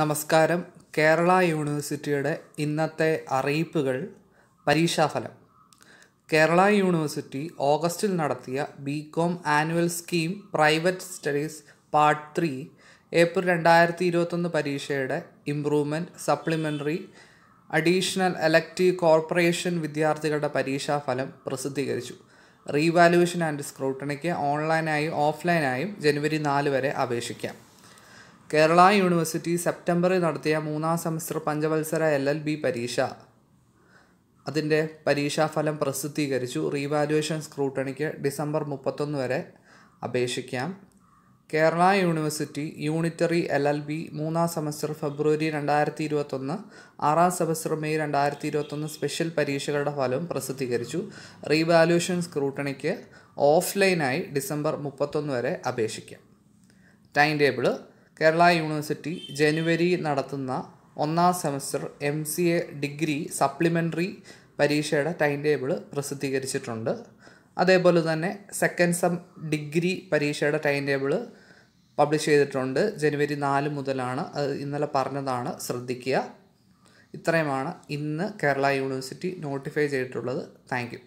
നമസ്കാരം കേരള യൂണിവേഴ്സിറ്റിയുടെ ഇന്നത്തെ അറിയിപ്പുകൾ പരീക്ഷാഫലം കേരള യൂണിവേഴ്സിറ്റി ഓഗസ്റ്റിൽ നടത്തിയ B com annual scheme private studies part three April രണ്ടായിരത്തി ഇരുപത്തൊന്ന് പരീക്ഷയുടെ improvement supplementary additional elective corporation വിദ്യാർത്ഥികളുടെ പരീക്ഷാഫലം പ്രസിദ്ധീകരിച്ചു റീവാലുവേഷൻ ആൻഡ് സ്ക്രൂട്ടണിക്ക് ഓൺലൈനായും ഓഫ്ലൈനായും ജനുവരി നാല് വരെ അപേക്ഷിക്കാം കേരള യൂണിവേഴ്സിറ്റി സെപ്റ്റംബറിൽ നടത്തിയ മൂന്നാം സെമസ്റ്റർ പഞ്ചവത്സര എൽ എൽ ബി പരീക്ഷ അതിൻ്റെ പരീക്ഷാഫലം പ്രസിദ്ധീകരിച്ചു റീവാലുവേഷൻ സ്ക്രൂട്ടണിക്ക് ഡിസംബർ മുപ്പത്തൊന്ന് വരെ അപേക്ഷിക്കാം Kerala university unitary L L B മൂന്നാം സെമസ്റ്റർ ഫെബ്രുവരി രണ്ടായിരത്തി ഇരുപത്തൊന്ന് ആറാം സെമസ്റ്റർ മെയ് രണ്ടായിരത്തി ഇരുപത്തൊന്ന് സ്പെഷ്യൽ പരീക്ഷകളുടെ ഫലവും പ്രസിദ്ധീകരിച്ചു റീവാലുവേഷൻ സ്ക്രൂട്ടണിക്ക് ഓഫ്ലൈനായി ഡിസംബർ മുപ്പത്തൊന്ന് വരെ അപേക്ഷിക്കാം time table Kerala university January നടത്തുന്ന ഒന്നാം semester M C A degree supplementary പരീക്ഷയുടെ ടൈം ടേബിൾ പ്രസിദ്ധീകരിച്ചിട്ടുണ്ട് അതേപോലെ തന്നെ സെക്കൻഡ് സെം ഡിഗ്രി പരീക്ഷയുടെ ടൈം ടേബിൾ പബ്ലിഷ് ചെയ്തിട്ടുണ്ട് ജനുവരി നാല് മുതലാണ് അത് ഇന്നലെ പറഞ്ഞതാണ് ശ്രദ്ധിക്കുക ഇത്രയുമാണ് ഇന്ന് കേരള യൂണിവേഴ്സിറ്റി നോട്ടിഫൈ ചെയ്തിട്ടുള്ളത് താങ്ക്